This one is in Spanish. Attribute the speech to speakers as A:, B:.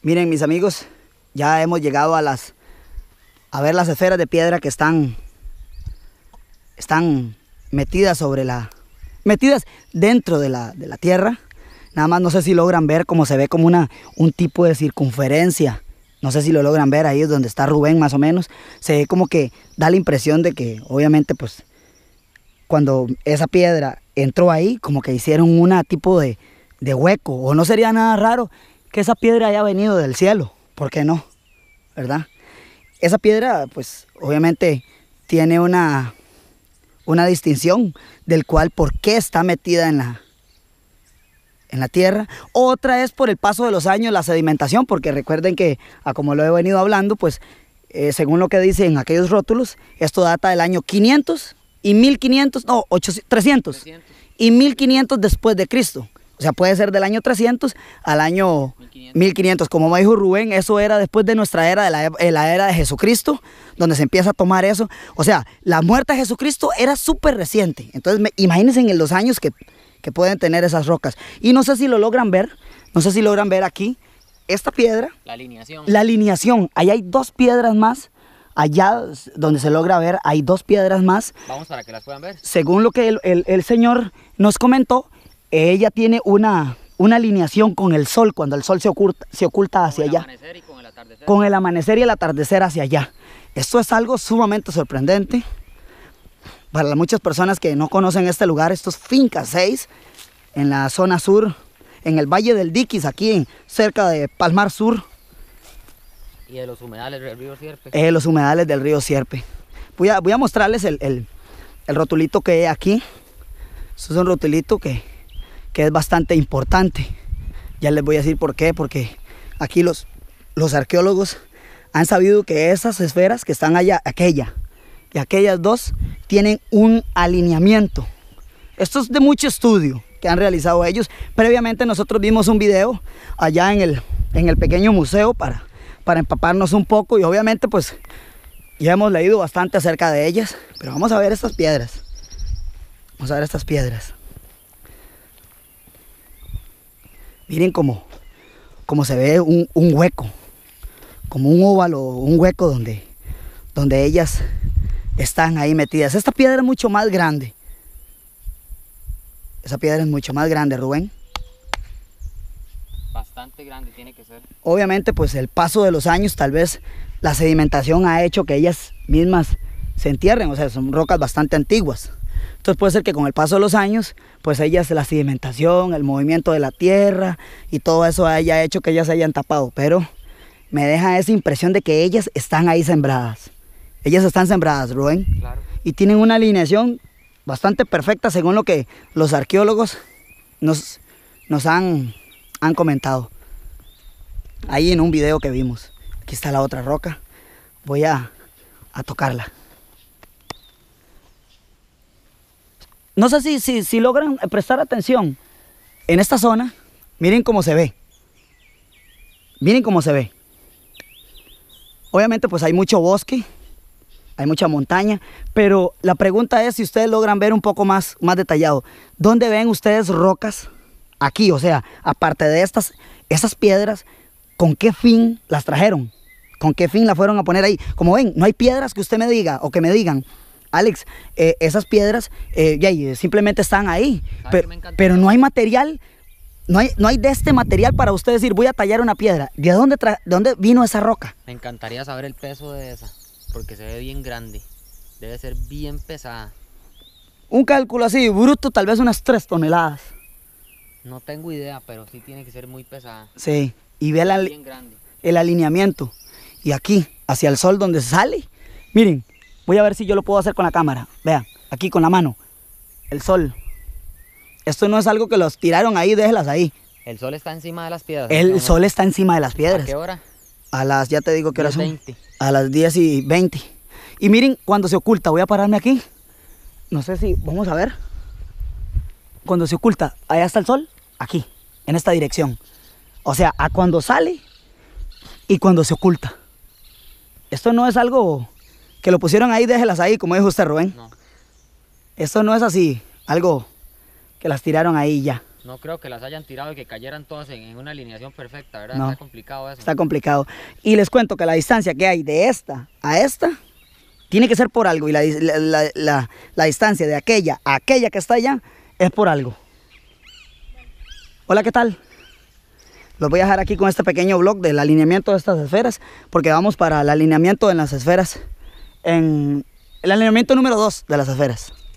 A: Miren mis amigos, ya hemos llegado a las a ver las esferas de piedra que están están metidas sobre la metidas dentro de la, de la tierra. Nada más no sé si logran ver cómo se ve como una un tipo de circunferencia. No sé si lo logran ver ahí donde está Rubén más o menos. Se ve como que da la impresión de que obviamente pues cuando esa piedra entró ahí como que hicieron una tipo de, de hueco o no sería nada raro que esa piedra haya venido del cielo, ¿por qué no? ¿Verdad? Esa piedra, pues obviamente tiene una, una distinción del cual por qué está metida en la, en la tierra. Otra es por el paso de los años, la sedimentación, porque recuerden que, a como lo he venido hablando, pues eh, según lo que dicen aquellos rótulos, esto data del año 500 y 1500, no, 800, 300, y 1500 después de Cristo. O sea, puede ser del año 300 al año 1500. Como me dijo Rubén, eso era después de nuestra era, de e, eh, la, era de Jesucristo, donde se empieza a tomar eso. O sea, la muerte de Jesucristo era súper reciente. Entonces, imagínense en los años que, pueden tener esas rocas. Y no sé si lo logran ver, no sé si logran ver aquí esta piedra. La alineación. La alineación. Ahí hay dos piedras más. Allá donde se logra ver, hay dos piedras más. Vamos para que las puedan ver. Según lo que el señor nos comentó, ella tiene una, una alineación con el sol, cuando el sol se oculta, se oculta hacia allá. Amanecer y con, el atardecer. con el amanecer y el atardecer hacia allá. Esto es algo sumamente sorprendente. Para muchas personas que no conocen este lugar, esto es Finca 6, en la zona sur, en el Valle del Diquis, aquí cerca de Palmar Sur. Y de los humedales del río Sierpe. De eh, los humedales del río Sierpe. Voy a, voy a mostrarles el, el, el rotulito que hay aquí. Esto es un rotulito que que es bastante importante. Ya les voy a decir por qué, porque aquí los, los arqueólogos han sabido que esas esferas que están allá, aquella y aquellas dos, tienen un alineamiento. Esto es de mucho estudio que han realizado ellos. Previamente nosotros vimos un video allá en el, en el pequeño museo para, para empaparnos un poco y obviamente pues ya hemos leído bastante acerca de ellas, pero vamos a ver estas piedras. Vamos a ver estas piedras. Miren cómo, cómo se ve un, hueco, como un óvalo, un hueco donde, donde ellas están ahí metidas. Esta piedra es mucho más grande. Esa piedra es mucho más grande, Rubén. Bastante grande tiene que ser. Obviamente, pues el paso de los años, tal vez la sedimentación ha hecho que ellas mismas se entierren, o sea, son rocas bastante antiguas. Entonces puede ser que con el paso de los años, pues ellas la sedimentación, el movimiento de la tierra y todo eso haya hecho que ellas se hayan tapado, pero me deja esa impresión de que ellas están ahí sembradas. Ellas están sembradas, Rubén. Claro. Y tienen una alineación bastante perfecta según lo que los arqueólogos nos, nos han, han comentado. Ahí en un video que vimos. Aquí está la otra roca. Voy a tocarla. No sé si, si, logran prestar atención. En esta zona, miren cómo se ve. Miren cómo se ve. Obviamente pues hay mucho bosque, hay mucha montaña, pero la pregunta es si ustedes logran ver un poco más, más detallado. ¿Dónde ven ustedes rocas? Aquí, o sea, aparte de estas, esas piedras, ¿con qué fin las trajeron? ¿Con qué fin las fueron a poner ahí? Como ven, no hay piedras que usted me diga o que me digan, Alex, eh, esas piedras eh, simplemente están ahí, pero, no hay material no hay, no hay, de este material para usted decir, voy a tallar una piedra. ¿De dónde, dónde vino esa roca? Me encantaría saber el peso de esa, porque se ve bien grande. Debe ser bien pesada. Un cálculo así, bruto, tal vez unas 3 toneladas. No tengo idea, pero sí tiene que ser muy pesada. Sí, y ve el alineamiento. Y aquí, hacia el sol donde sale, miren, Voy a ver si yo lo puedo hacer con la cámara. Vean, aquí con la mano. El sol. Esto no es algo que los tiraron ahí, déjelas ahí. El sol está encima de las piedras. El sol está encima de las piedras. ¿A qué hora? A las, ya te digo qué hora son. 20. A las 10 y 20. Y miren, cuando se oculta, voy a pararme aquí. No sé si, vamos a ver. Cuando se oculta, allá está el sol, aquí, en esta dirección. O sea, a cuando sale y cuando se oculta. Esto no es algo que lo pusieron ahí, déjelas ahí, como dijo usted, Rubén. No. Esto no es así, algo que las tiraron ahí ya. No creo que las hayan tirado y que cayeran todas en, una alineación perfecta, ¿verdad? está complicado eso. Está complicado. Y les cuento que la distancia que hay de esta a esta tiene que ser por algo. Y la, la distancia de aquella a aquella que está allá es por algo. Hola, ¿qué tal? Los voy a dejar aquí con este pequeño blog del alineamiento de estas esferas, porque vamos para el alineamiento en las esferas en el alineamiento número 2 de las esferas.